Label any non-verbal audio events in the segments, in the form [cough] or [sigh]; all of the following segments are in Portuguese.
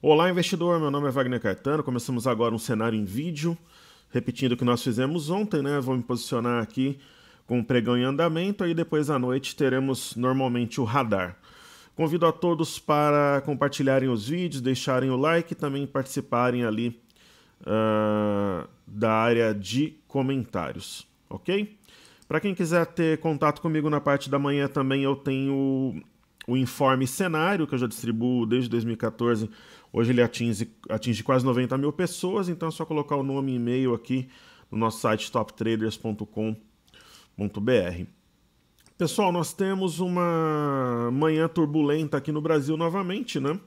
Olá, investidor. Meu nome é Wagner Caetano. Começamos agora um cenário em vídeo, repetindo o que nós fizemos ontem, né? Vou me posicionar aqui com o pregão em andamento e depois à noite teremos normalmente o radar. Convido a todos para compartilharem os vídeos, deixarem o like e também participarem ali uh, da área de comentários, ok? Para quem quiser ter contato comigo na parte da manhã também eu tenho o informe cenário que eu já distribuo desde 2014 Hoje ele atinge, atinge quase 90 mil pessoas, então é só colocar o nome e e-mail aqui no nosso site toptraders.com.br. Pessoal, nós temos uma manhã turbulenta aqui no Brasil novamente, né?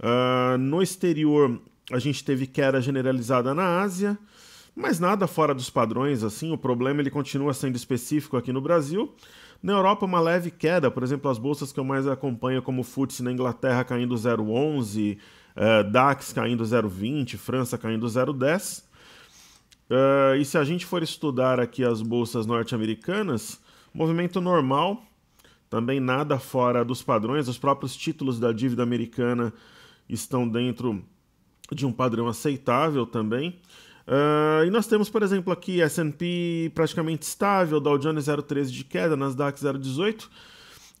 Uh, no exterior, a gente teve queda generalizada na Ásia, mas nada fora dos padrões, assim, o problema ele continua sendo específico aqui no Brasil. Na Europa, uma leve queda, por exemplo, as bolsas que eu mais acompanho, como o FTSE na Inglaterra caindo 0,11%, Uh, DAX caindo 0,20, França caindo 0,10. Uh, é, e se a gente for estudar aqui as bolsas norte-americanas, movimento normal, também nada fora dos padrões, os próprios títulos da dívida americana estão dentro de um padrão aceitável também. Uh, e nós temos, por exemplo, aqui S&P praticamente estável, Dow Jones 0,13 de queda, Nasdaq 0,18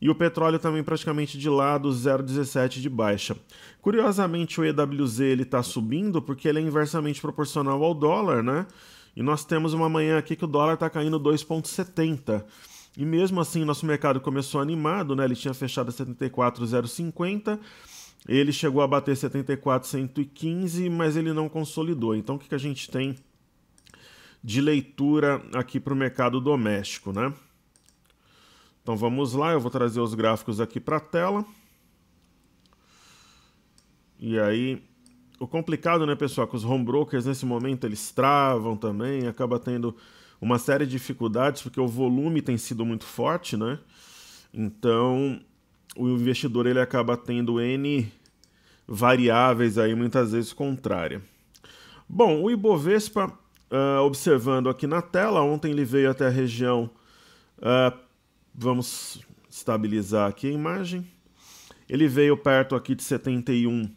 e o petróleo também praticamente de lado, 0,17 de baixa. Curiosamente, o EWZ ele está subindo porque ele é inversamente proporcional ao dólar, né? E nós temos uma manhã aqui que o dólar está caindo 2,70. E mesmo assim, nosso mercado começou animado, né? Ele tinha fechado a 74,050. Ele chegou a bater 74,115, mas ele não consolidou. Então, o que, que a gente tem de leitura aqui para o mercado doméstico, né? Então vamos lá, eu vou trazer os gráficos aqui para a tela. E aí, o complicado, né, pessoal, é que os home brokers nesse momento eles travam também, acaba tendo uma série de dificuldades porque o volume tem sido muito forte, né? Então, o investidor ele acaba tendo N variáveis aí muitas vezes contrária. Bom, o Ibovespa, uh, observando aqui na tela, ontem ele veio até a região uh, Vamos estabilizar aqui a imagem. Ele veio perto aqui de 71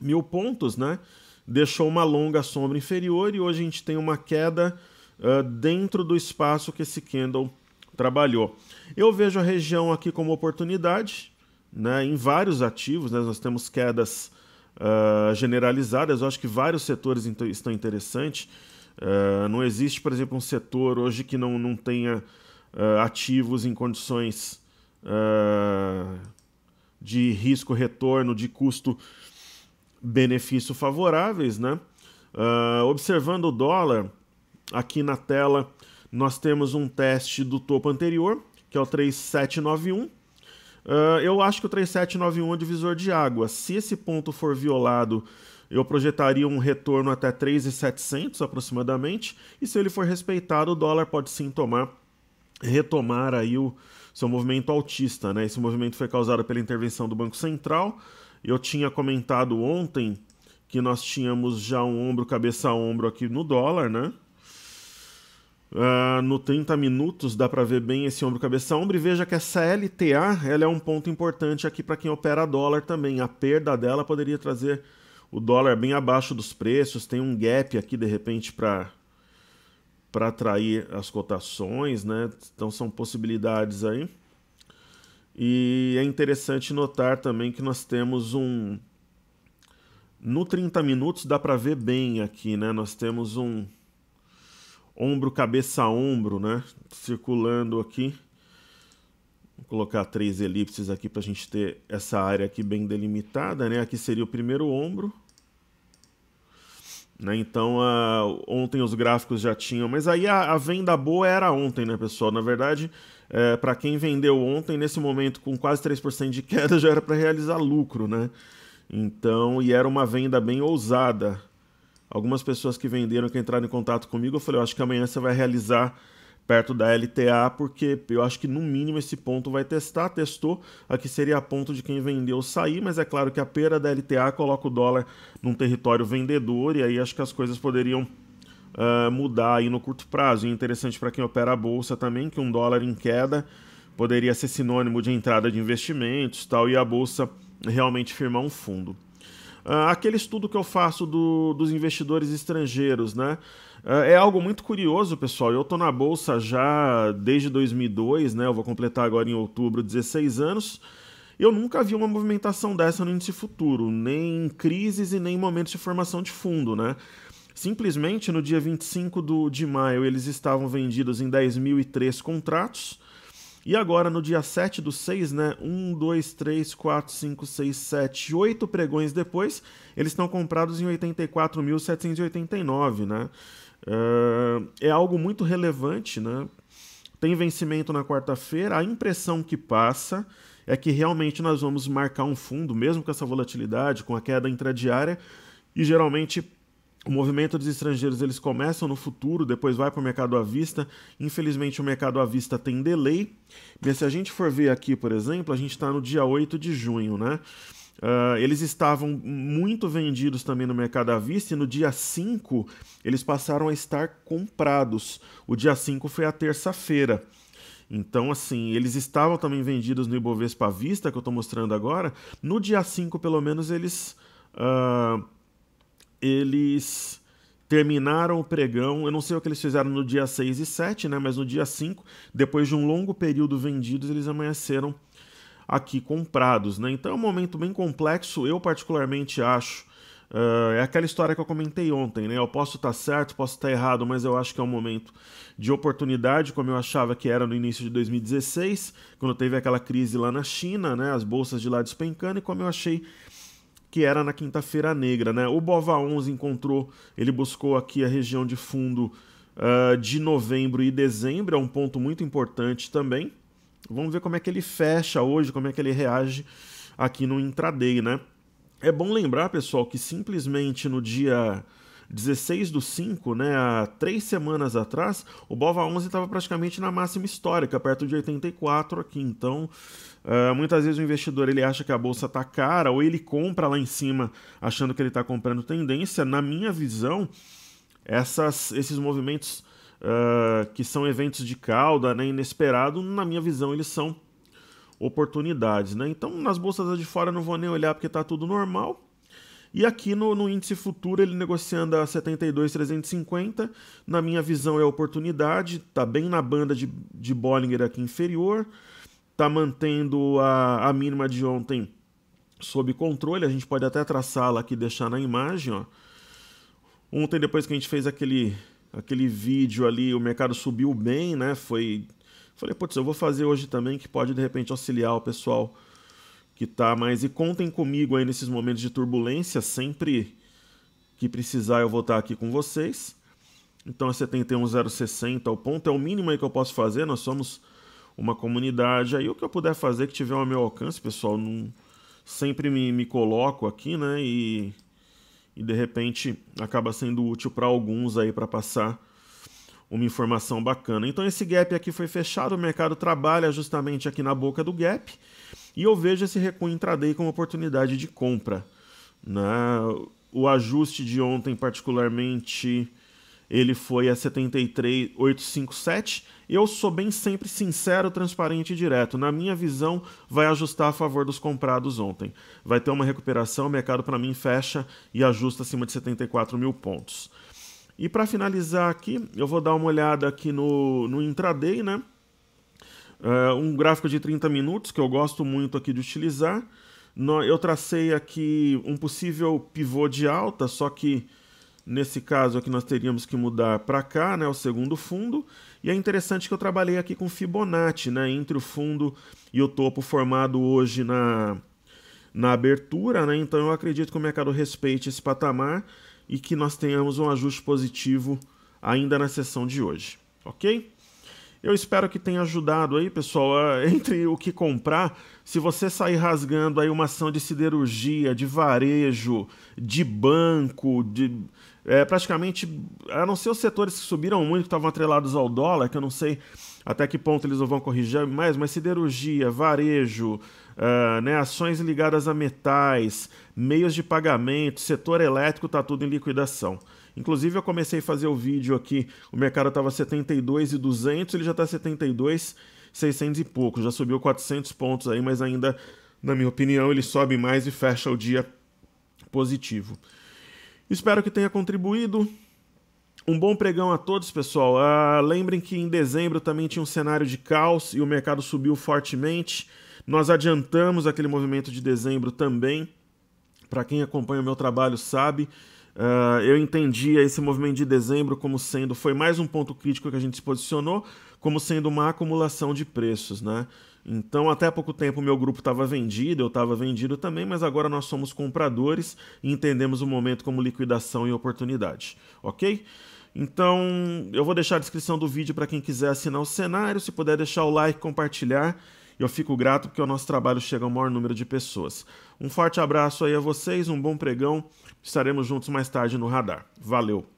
mil pontos, né? Deixou uma longa sombra inferior e hoje a gente tem uma queda uh, dentro do espaço que esse candle trabalhou. Eu vejo a região aqui como oportunidade, né? Em vários ativos, né? nós temos quedas uh, generalizadas. Eu acho que vários setores estão interessantes. Uh, não existe, por exemplo, um setor hoje que não, não tenha uh, ativos em condições uh, de risco-retorno, de custo-benefício favoráveis. Né? Uh, observando o dólar, aqui na tela nós temos um teste do topo anterior, que é o 3791. eu acho que o 3791 é divisor de água. Se esse ponto for violado, eu projetaria um retorno até 3,700 aproximadamente, e se ele for respeitado, o dólar pode sim tomar retomar aí o seu movimento autista, né? Esse movimento foi causado pela intervenção do Banco Central. Eu tinha comentado ontem que nós tínhamos já um ombro cabeça a ombro aqui no dólar, né? Uh, no 30 minutos dá para ver bem esse ombro cabeça a ombro e veja que essa LTA ela é um ponto importante aqui para quem opera dólar também. A perda dela poderia trazer o dólar bem abaixo dos preços, tem um gap aqui de repente para para atrair as cotações, né? Então são possibilidades aí. E é interessante notar também que nós temos um no 30 minutos dá para ver bem aqui, né? Nós temos um ombro cabeça ombro, né? Circulando aqui. Vou colocar três elipses aqui para a gente ter essa área aqui bem delimitada, né? Aqui seria o primeiro ombro né? Então, uh, ontem os gráficos já tinham, mas aí a, a venda boa era ontem, né, pessoal? Na verdade, é, para quem vendeu ontem, nesse momento com quase 3% de queda, [laughs] já era para realizar lucro, né? Então, e era uma venda bem ousada. Algumas pessoas que venderam, que entraram em contato comigo, eu falei, eu acho que amanhã você vai realizar perto da LTA, porque eu acho que no mínimo esse ponto vai testar, testou, aqui seria a ponto de quem vendeu sair, mas é claro que a pera da LTA coloca o dólar num território vendedor e aí acho que as coisas poderiam uh, mudar aí no curto prazo. E interessante para quem opera a bolsa também, que um dólar em queda poderia ser sinônimo de entrada de investimentos tal, e a bolsa realmente firmar um fundo. Uh, aquele estudo que eu faço do, dos investidores estrangeiros, né? Uh, é algo muito curioso, pessoal. Eu estou na bolsa já desde 2002, né? Eu vou completar agora em outubro 16 anos. Eu nunca vi uma movimentação dessa no índice futuro, nem em crises e nem em momentos de formação de fundo, né? Simplesmente no dia 25 do, de maio eles estavam vendidos em 10.003 contratos. E agora, no dia 7 do 6, né? 1, 2, 3, 4, 5, 6, 7, 8 pregões depois, eles estão comprados em 84.789, né? É, é algo muito relevante, né? Tem vencimento na quarta-feira. A impressão que passa é que realmente nós vamos marcar um fundo, mesmo com essa volatilidade, com a queda intradiária, e geralmente o movimento dos estrangeiros eles começam no futuro, depois vai para o mercado à vista. Infelizmente, o mercado à vista tem delay. Mas se a gente for ver aqui, por exemplo, a gente está no dia 8 de junho, né? Uh, eles estavam muito vendidos também no mercado à vista e no dia 5 eles passaram a estar comprados. O dia 5 foi a terça-feira. Então, assim, eles estavam também vendidos no Ibovespa à vista, que eu estou mostrando agora. No dia 5, pelo menos, eles. Uh, eles terminaram o pregão. Eu não sei o que eles fizeram no dia 6 e 7, né? Mas no dia 5, depois de um longo período vendidos, eles amanheceram aqui comprados, né? Então é um momento bem complexo. Eu particularmente acho Uh, é aquela história que eu comentei ontem, né? Eu posso estar tá certo, posso estar tá errado, mas eu acho que é um momento de oportunidade, como eu achava que era no início de 2016, quando teve aquela crise lá na China, né? As bolsas de lá despencando, e como eu achei que era na quinta-feira negra, né? O Bova 11 encontrou, ele buscou aqui a região de fundo uh, de novembro e dezembro, é um ponto muito importante também. Vamos ver como é que ele fecha hoje, como é que ele reage aqui no intraday, né? É bom lembrar, pessoal, que simplesmente no dia 16 do 5, né, há três semanas atrás, o Bova 11 estava praticamente na máxima histórica, perto de 84 aqui. Então, uh, muitas vezes o investidor ele acha que a bolsa está cara ou ele compra lá em cima achando que ele está comprando tendência. Na minha visão, essas, esses movimentos uh, que são eventos de cauda, né, inesperado, na minha visão, eles são oportunidades. Né? Então, nas bolsas de fora não vou nem olhar porque está tudo normal. E aqui no, no índice futuro ele negociando a 72,350. Na minha visão é oportunidade, está bem na banda de, de Bollinger aqui inferior, está mantendo a, a mínima de ontem sob controle. A gente pode até traçá-la aqui deixar na imagem. Ó. Ontem, depois que a gente fez aquele, aquele vídeo ali, o mercado subiu bem, né? Foi. Falei, putz, eu vou fazer hoje também, que pode de repente auxiliar o pessoal que tá mais. E contem comigo aí nesses momentos de turbulência, sempre que precisar eu vou estar aqui com vocês. Então é 71060, o ponto é o mínimo aí que eu posso fazer, nós somos uma comunidade aí, o que eu puder fazer que tiver ao meu alcance, pessoal, não, sempre me, me coloco aqui, né, e, e de repente acaba sendo útil para alguns aí para passar uma informação bacana. Então esse gap aqui foi fechado, o mercado trabalha justamente aqui na boca do gap. E eu vejo esse recuo intraday como oportunidade de compra. Né? O ajuste de ontem, particularmente, ele foi a 73,857. Eu sou bem sempre sincero, transparente e direto. Na minha visão, vai ajustar a favor dos comprados ontem. Vai ter uma recuperação, o mercado para mim fecha e ajusta acima de 74 mil pontos. E para finalizar aqui, eu vou dar uma olhada aqui no, no intraday, né? Uh, um gráfico de 30 minutos que eu gosto muito aqui de utilizar. No, eu tracei aqui um possível pivô de alta, só que nesse caso aqui nós teríamos que mudar para cá, né, o segundo fundo. E é interessante que eu trabalhei aqui com Fibonacci, né, entre o fundo e o topo formado hoje na, na abertura. Né, então eu acredito que o mercado respeite esse patamar e que nós tenhamos um ajuste positivo ainda na sessão de hoje. Ok? Eu espero que tenha ajudado aí, pessoal. [laughs] Entre o que comprar, se você sair rasgando aí uma ação de siderurgia, de varejo, de banco, de é, praticamente, a não ser os setores que subiram muito, que estavam atrelados ao dólar, que eu não sei até que ponto eles vão corrigir mais, mas siderurgia, varejo, uh, né, ações ligadas a metais, meios de pagamento, setor elétrico, está tudo em liquidação. Inclusive eu comecei a fazer o vídeo aqui, o mercado estava 72 e 200, ele já está 72, 600 e pouco, já subiu 400 pontos aí, mas ainda, na minha opinião, ele sobe mais e fecha o dia positivo. Espero que tenha contribuído. Um bom pregão a todos, pessoal. Ah, lembrem que em dezembro também tinha um cenário de caos e o mercado subiu fortemente. Nós adiantamos aquele movimento de dezembro também. Para quem acompanha o meu trabalho sabe, Uh, eu entendia esse movimento de dezembro como sendo foi mais um ponto crítico que a gente se posicionou como sendo uma acumulação de preços, né? Então, até pouco tempo, meu grupo estava vendido, eu estava vendido também, mas agora nós somos compradores e entendemos o momento como liquidação e oportunidade, ok? Então, eu vou deixar a descrição do vídeo para quem quiser assinar o cenário. Se puder deixar o like, compartilhar e eu fico grato porque o nosso trabalho chega ao maior número de pessoas. Um forte abraço aí a vocês, um bom pregão. Estaremos juntos mais tarde no radar. Valeu!